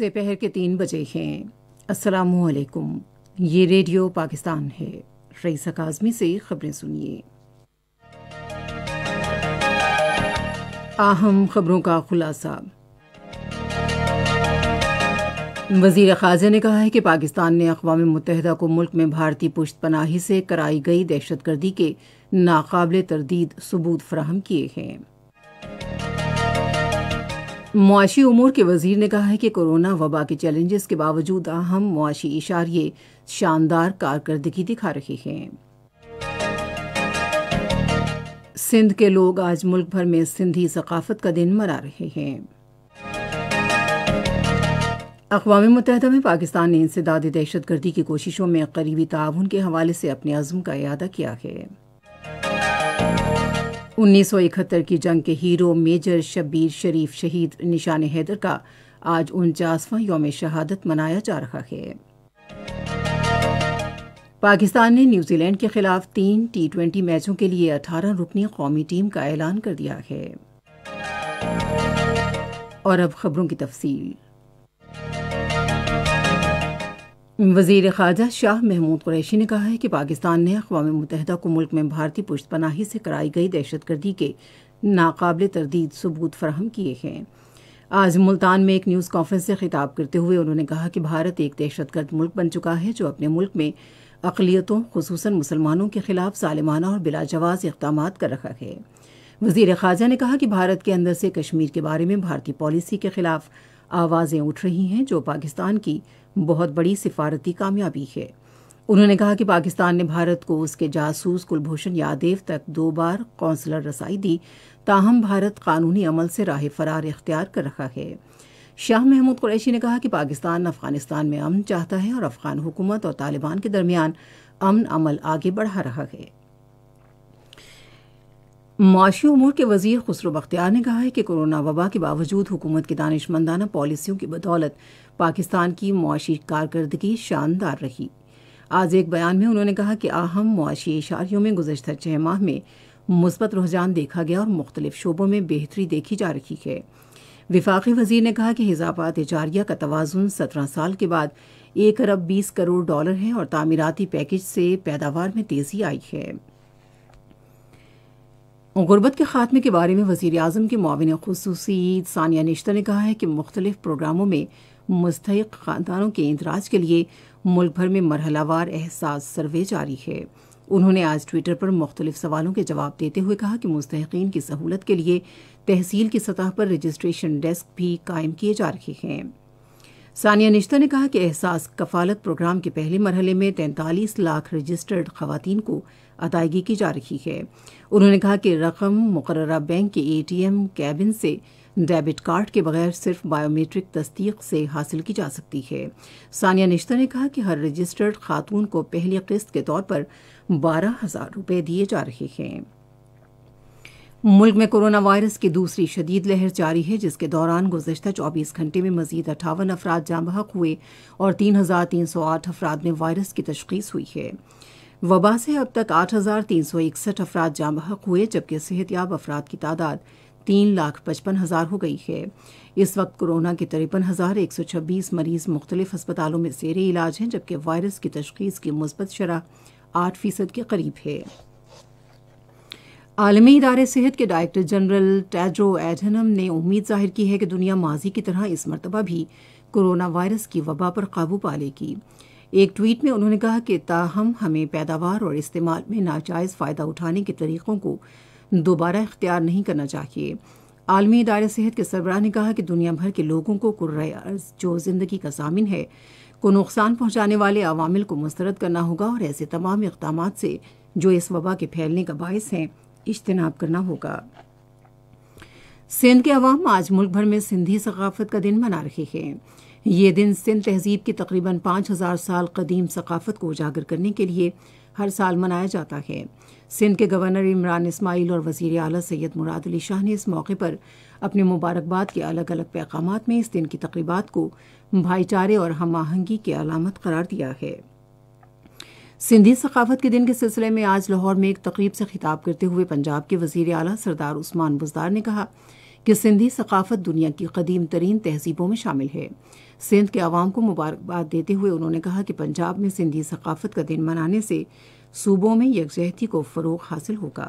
दोपहर के तीन बजे हैं अस्सलाम वालेकुम ये रेडियो पाकिस्तान है रईस अकाजमी से खबरें सुनिए अहम खबरों का खुलासा वजीर खारजा ने कहा है कि पाकिस्तान ने अकवा मुतहदा को मुल्क में भारतीय पुश्त पनाही से कराई गई दहशतगर्दी के नाकबले तरदीद सबूत फ्राहम किए हैं मुआशी उमूर के वजीर ने कहा है कि कोरोना वबा के चैलेंजेस के बावजूद अहम मुआशी इशारे शानदार कारकर्दगी दिखा रहे हैं सिंध के लोग आज मुल्क भर में सिंधी सकाफत का दिन मना रहे हैं अकवा मुतहदा में पाकिस्तान ने इंसदाद दहशतगर्दी की कोशिशों में करीबी ताउन के हवाले से अपने अज़म का अदा किया है 1971 की जंग के हीरो मेजर शब्बीर शरीफ शहीद निशान हैदर का आज उनचासवां योम शहादत मनाया जा रहा है पाकिस्तान ने न्यूजीलैंड के खिलाफ तीन टी ट्वेंटी मैचों के लिए अठारह रुकनी कौमी टीम का ऐलान कर दिया है और अब खबरों की तफसील वजीर खारजा शाह महमूद कुरैशी ने कहा है कि पाकिस्तान ने अकवा मुतहद को मुल्क में भारतीय पुष्त पनाही से कराई गई दहशतगर्दी के नाकबिल तरदीद सबूत फराहम किए हैं आज मुल्तान में एक न्यूज़ कॉन्फ्रेंस से खिताब करते हुए उन्होंने कहा कि भारत एक दहशतगर्द मुल्क बन चुका है जो अपने मुल्क में अकलीतों खसूस मुसलमानों के खिलाफ सालिमाना और बिलाजवाज इकदाम कर रखा है वजीर खारजा ने कहा कि भारत के अंदर से कश्मीर के बारे में भारतीय पॉलिसी के खिलाफ आवाज़ें उठ रही हैं जो पाकिस्तान की बहुत बड़ी सिफारती कामयाबी है उन्होंने कहा कि पाकिस्तान ने भारत को उसके जासूस कुलभूषण यादव तक दो बार कौंसलर रसाई दी ताहम भारत कानूनी अमल से राह फरार इख्तियार कर रखा है शाह महमूद कुरैशी ने कहा कि पाकिस्तान अफगानिस्तान में अमन चाहता है और अफगान हुकूमत और तालिबान के दरमियान अमन अमल आगे बढ़ा रहा है माशी उमूर के वजीर खुसरो बख्तियार ने कहा है कि कोरोना वबा के बावजूद हुकूमत की दानशमंदाना पॉलिसियों की बदौलत पाकिस्तान की मुआशी कारकर्दगी शानदार रही आज एक बयान में उन्होंने कहा कि अहम मुआशी इशारियों में गुजशत छह माह में मुस्बत रुझान देखा गया और मुख्तलिफ शोबों में बेहतरी देखी जा रही है विफाकी वजीर ने कहा कि हिजाबात इजारिया का तोज़न सत्रह साल के बाद एक अरब बीस करोड़ डॉलर है और तामीराती पैकेज से पैदावार में तेजी आई है गुर्बत के खात्मे के बारे में वज़ी अजम के माविन खसूसी सानिया निश्तर ने कहा है कि मुख्तलिफ प्रोग्रामों में मुस्तक ख़ानदानों के इंदराज के लिए मुल्क भर में मरहलावार एहसास सर्वे जारी है उन्होंने आज ट्विटर पर मुख्तलिफ सवालों के जवाब देते हुए कहा कि मुस्तकिन की सहूलत के लिए तहसील की सतह पर रजिस्ट्रेशन डेस्क भी कायम किए जा रहे हैं सानिया निश्ता ने कहा कि एहसास कफालत प्रोग्राम के पहले मरहले में तैंतालीस लाख रजिस्टर्ड खातन को अदायगी की जा रही है उन्होंने कहा कि रकम मुकर बैंक के एटीएम कैबिन से डेबिट कार्ड के बगैर सिर्फ बायोमेट्रिक तस्दीक से हासिल की जा सकती है सानिया निश्तर ने कहा कि हर रजिस्टर्ड खातून को पहली किस्त के तौर पर बारह हजार रूपये दिए जा रहे हैं मुल्क में कोरोना वायरस की दूसरी शदीद लहर जारी है जिसके दौरान गुजशत 24 घंटे में मजीद अठावन अफराद बहक हुए और तीन हजार तीन सौ आठ अफराद में वायरस की तशखीस हुई है वबा से अब तक आठ हजार तीन सौ इकसठ अफराद जाम बहक हुए जबकि याब अफराद की तादाद तीन लाख पचपन हजार हो गई है इस वक्त कोरोना के तिरपन हजार एक सौ छब्बीस मरीज मुख्तलिफ अस्पतालों में जेर इलाज हैं जबकि वायरस की तशखीस की मुस्बत शरह आठ फीसद के करीब है आलमी इदारे सेहत के डायरेक्टर जनरल टैड्रो एडनम ने उम्मीद जाहिर की है कि दुनिया माजी की तरह इस मरतबा भी कोरोना वायरस की वबा पर काबू पा लेगी एक ट्वीट में उन्होंने कहा कि ताहम हमें पैदावार और इस्तेमाल में नाजायज़ फ़ायदा उठाने के तरीक़ों को दोबारा इख्तियार नहीं करना चाहिए आलमी इदार सेहत के सरबराह ने कहा कि दुनिया भर के लोगों को कुर्र अर्ज जो ज़िंदगी का सामिन है को नुकसान पहुंचाने वाले अवामिल को मुस्तरद करना होगा और ऐसे तमाम इकदाम से जो इस वबा के फैलने का बायस हैं इज्तनाब करना होगा सिंध के अवाम आज मुल्क भर में सिंधी सकाफत का दिन मना रहे हैं ये दिन सिंध तहजीब की तकरीबन पाँच हज़ार साल कदीम सकाफत को उजागर करने के लिए हर साल मनाया जाता है सिंध के गवर्नर इमरान इसमाइल और वजीर अली सैयद मुराद अली शाह ने इस मौके पर अपने मुबारकबाद के अलग अलग पैगाम में इस दिन की तकरीबा को भाईचारे और हम आहंगी की अलामत करार दिया है सिंधी सकाफत के दिन के सिलसिले में आज लाहौर में एक तकरीब से खिताब करते हुए पंजाब के वजीर अली सरदार उस्मान बुजदार ने कहा कि सिंधी सकाफत दुनिया की कदीम तरीन तहजीबों में शामिल है सिंध के आवाम को मुबारकबाद देते हुए उन्होंने कहा कि पंजाब में सिंधी सकाफत का दिन मनाने से सूबों में यकजहती को फ़रोग हासिल होगा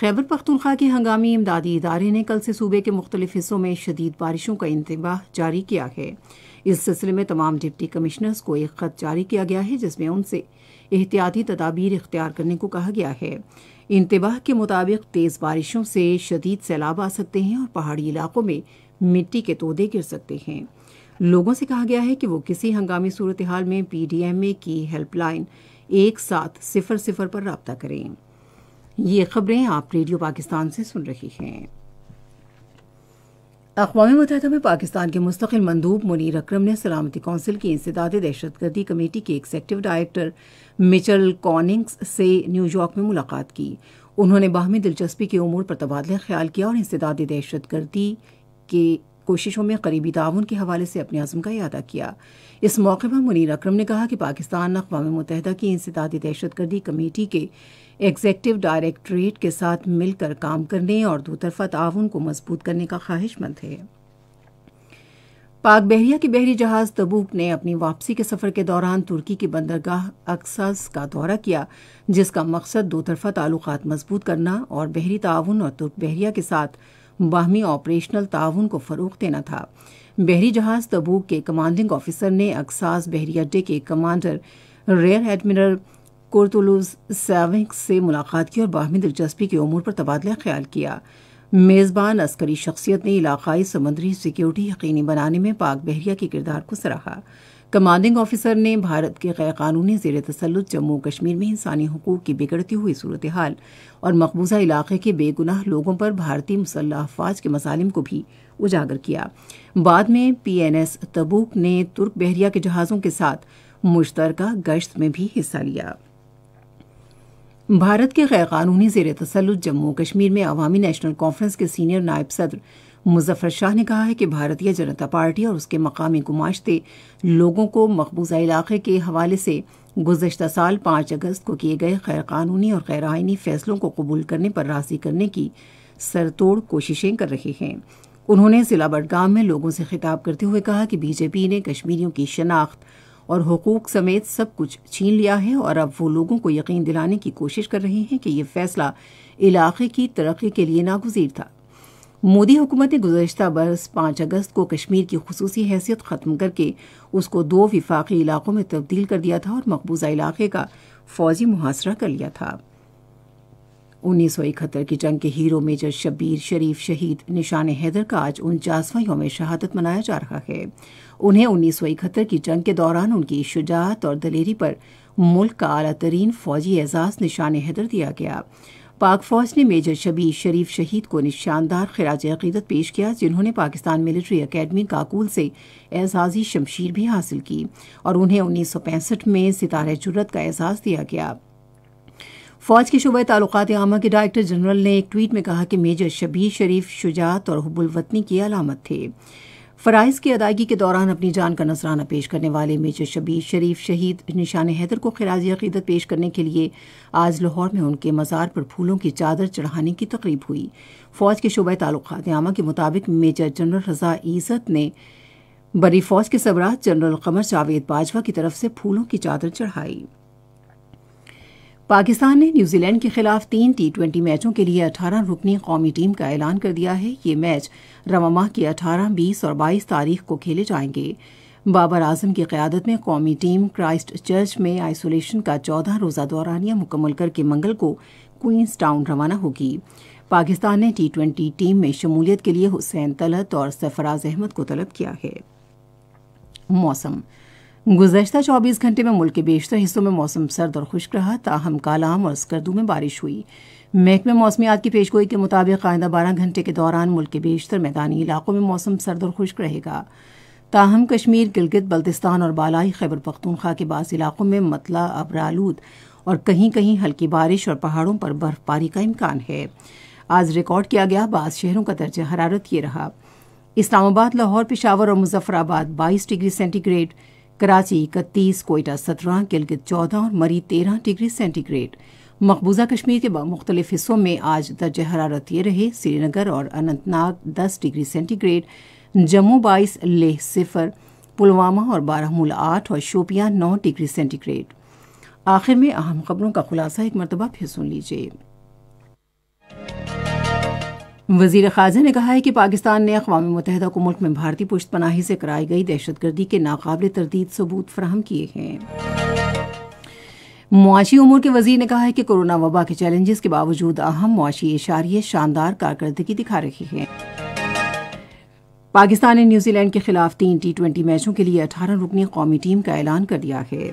खैबर पख्तूनख्वा के हंगामी इमदादी इदारे ने कल से सूबे के मुख्तलिफ हिस्सों में शदीद बारिशों का इंतबाह जारी किया है इस सिलसिले में तमाम डिप्टी कमिश्नर्स को एक खत जारी किया गया है जिसमें उनसे एहतियाती तदाबीर इख्तियार करने को कहा गया है इंतबाह के मुताबिक तेज़ बारिशों से शदीद सैलाब आ सकते हैं और पहाड़ी इलाकों में मिट्टी के तोदे गिर सकते हैं लोगों से कहा गया है कि वो किसी हंगामी सूरत हाल में पीडीएमए की हेल्पलाइन एक साथ सिफर सिफर पर रबता करें ये खबरें आप रेडियो पाकिस्तान से सुन रही हैं अकवा मुतहद में पाकिस्तान के मुस्तकिल मंदूब मुनीर अक्रम ने सलामती कौंसिल की इंसदाद दहशतगर्दी कमेटी के एग्जेक्टिव डायरेक्टर मिचल कॉनिंग्स से न्यूयॉर्क में मुलाकात की उन्होंने बाहमी दिलचस्पी के उमूर पर तबादला ख्याल किया और इंसदाद दहशतगर्दी के कोशिशों में करीबी ताउन के हवाले से अपने अज़म का अदा किया इस मौके पर मुनीर अक्रम ने कहा कि पाकिस्तान अकवा मुतहदा की इंसदादी दहशत गर्दी कमेटी के एग्जेक्टिव डायरेक्टरेट के साथ मिलकर काम करने और दो तरफा ताउन को मजबूत करने का ख्वाहिशमंद है पाक बहरिया के बहरी जहाज तबूक ने अपनी वापसी के सफर के दौरान तुर्की की बंदरगाह अक्सास का दौरा किया जिसका मकसद दो तरफा ताल्लुक मजबूत करना और बहरी ताउन और तुर्क बहरिया के साथ बाहमी ऑपरेशनल ताउन को फ़रूग देना था बहरी जहाज़ तबूक के कमांडिंग ऑफिसर ने अक्सास बहरी अड्डे के कमांडर रेयर एडमिरल कोर्तुलूज सैविक से मुलाकात की और बाहमी दिलचस्पी के अमूर पर तबादला ख्याल किया मेज़बान अस्करी शख्सियत ने इलाकई समुद्री सिक्योरिटी यकीनी बनाने में पाक बहरिया के किरदार को सराहा कमांडिंग ऑफिसर ने भारत के गैर कानूनी जेर तसलुत जम्मू कश्मीर में इंसानी हकूक़ की बिगड़ती हुई सूरत हाल और मकबूजा इलाके के बेगुनाह लोगों पर भारतीय मुसल्ह अफवाज के मसालिम को भी उजागर किया बाद में पी एन एस तबूक ने तुर्क बहरिया के जहाज़ों के साथ मुश्तरका गश्त में भी हिस्सा लिया भारत के गैर कानूनी जेर तसलुत जम्मू कश्मीर में अवामी नेशनल कॉन्फ्रेंस के सीनियर नायब सदर मुजफ्फर शाह ने कहा है कि भारतीय जनता पार्टी और उसके मकामी गुमाश्ते लोगों को मकबूजा इलाके के हवाले से गुजशत साल पांच अगस्त को किए गए कानूनी और गैर आइनी फैसलों को कबूल करने पर राजी करने की सरतोड़ कोशिशें कर रहे हैं उन्होंने जिला बडगाम में लोगों से खिताब करते हुए कहा कि बीजेपी ने कश्मीरियों की शनाख्त और हकूक समेत सब कुछ छीन लिया है और अब वो लोगों को यकीन दिलाने की कोशिश कर रहे हैं कि ये फैसला इलाके की तरक्की के लिए नागुजीर था मोदी हुकूमत ने गुजशत बरस पांच अगस्त को कश्मीर की खसूसी हैसियत ख़त्म करके उसको दो विफाक़ी इलाकों में तब्दील कर दिया था और मकबूजा इलाके का फौजी मुहासरा कर लिया था उन्नीस सौ इकहत्तर की जंग के हीरो मेजर शबीर शरीफ शहीद निशान हैदर का आज उनचासवां योम शहादत मनाया जा रहा है उन्हें उन्नीस सौ इकहत्तर की जंग के दौरान उनकी शुजात और दलेरी पर मुल्क का अला तरीन फौजी एजाज निशान हैदर दिया गया पाक फौज ने मेजर शबीर शरीफ शहीद को निशानदार खराज अकीदत पेश किया जिन्होंने पाकिस्तान मिलिट्री अकेडमी काकुल से एजाजी शमशीर भी हासिल की और उन्हें उन्नीस सौ पैंसठ में सितारे जुरत का एजाज दिया गया फौज के शुबे तालुकात आमा के डायरेक्टर जनरल ने एक ट्वीट में कहा कि मेजर शबीर शरीफ शुजात और हब्बुलवतनी की अलामत थे फ़राइज़ की अदायगी के दौरान अपनी जान का नजराना पेश करने वाले मेजर शबीर शरीफ शहीद निशान हैदर को खराज अकीदत पेश करने के लिए आज लाहौर में उनके मज़ार पर फूलों की चादर चढ़ाने की तकरीब हुई फ़ौज के शुबे ताल्लुकात आमा के मुताबिक मेजर जनरल रजा ईज़त ने बरी फ़ौज के सबराज जनरल कमर जावेद बाजवा की तरफ से फूलों की चादर चढ़ाई पाकिस्तान ने न्यूजीलैंड के खिलाफ तीन टी ट्वेंटी मैचों के लिए 18 रुकनी कौमी टीम का ऐलान कर दिया है ये मैच माह की 18, 20 और 22 तारीख को खेले जाएंगे बाबर आजम की क्यादत में कौमी टीम क्राइस्ट चर्च में आइसोलेशन का चौदह रोज़ा दौरानिया मुकम्मल करके मंगल को क्वींस टाउन रवाना होगी पाकिस्तान ने टी ट्वेंटी टीम में शमूलियत के लिए हुसैन तलत और सरफराज अहमद को तलब किया है मौसम गुजशत 24 घंटे में मुल्क के बेशतर हिस्सों में मौसम सर्द और खुश्क रहा ताहम कालाम और स्कर्दू में बारिश हुई महकमे मौसमियात की पेशगोई के मुताबिक आइंदा बारह घंटे के दौरान मुल्क के बेशतर मैदानी इलाकों में मौसम सर्द और खुश्क रहेगा ताहम कश्मीर गिलगित बल्तिस्तान और बालाई खैबर पख्तूनख्वा के बाद इलाकों में मतला अबरालूद और कहीं कहीं हल्की बारिश और पहाड़ों पर बर्फबारी का इम्कान है आज रिकॉर्ड किया गया बाद शहरों का दर्जा हरारत ये रहा इस्लामाबाद लाहौर पिशावर और मुजफ्फराबाद बाईस डिग्री सेंटीग्रेड कराची इकतीस कोयटा सत्रह गिलगित चौदह और मरी तेरह डिग्री सेंटीग्रेड मकबूजा कश्मीर के मुख्तलिफ हिस्सों में आज दर्ज हरारत ये रहे श्रीनगर और अनंतनाग दस डिग्री सेंटीग्रेड जम्मू बाईस लेह सिफर पुलवामा और बारहमूला आठ और शोपिया नौ डिग्री सेंटीग्रेड आखिर में अहम खबरों का खुलासा एक मरतबा फिर सुन लीजिए वजीर खारजा ने कहा है कि पाकिस्तान ने अकवा मुतहदा को मुल्क में भारतीय पुश्त पनाही से कराई गई दहशतगर्दी के नाकबिल तरदीद सबूत फराहम किए हैं मुआशी उमूर के वजीर ने कहा है कि कोरोना वबा के चैलेंजेस के बावजूद अहम मुआशी इशारे शानदार कारकर्दगी दिखा रहे हैं पाकिस्तान ने न्यूजीलैंड के खिलाफ तीन टी ट्वेंटी मैचों के लिए अठारह रुकनी कौमी टीम का ऐलान कर दिया है